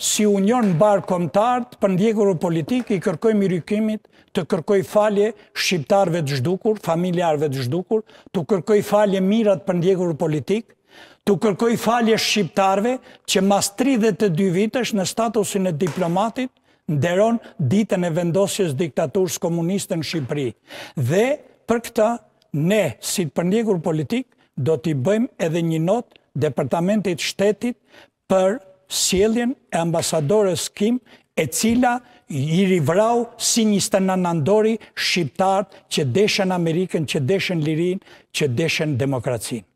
si union barë komtartë për ndjekuru politikë, i kërkoj mirikimit të kërkoj falje shqiptarve të zhdukur, familjarve të zhdukur, të kërkoj falje mirat për ndjekuru politikë, të kërkoj falje shqiptarve që mas 32 vitesh në statusin e diplomatit nderon ditën e vendosjes diktaturës komuniste në Shqipëri. Dhe për këta, ne, si të përndjekur politik, do t'i bëjmë edhe një not departamentit shtetit për sjeljen e ambasadores kim e cila i rivrau si një stëna nëndori shqiptartë që deshen Amerikën, që deshen Lirin, që deshen demokracinë.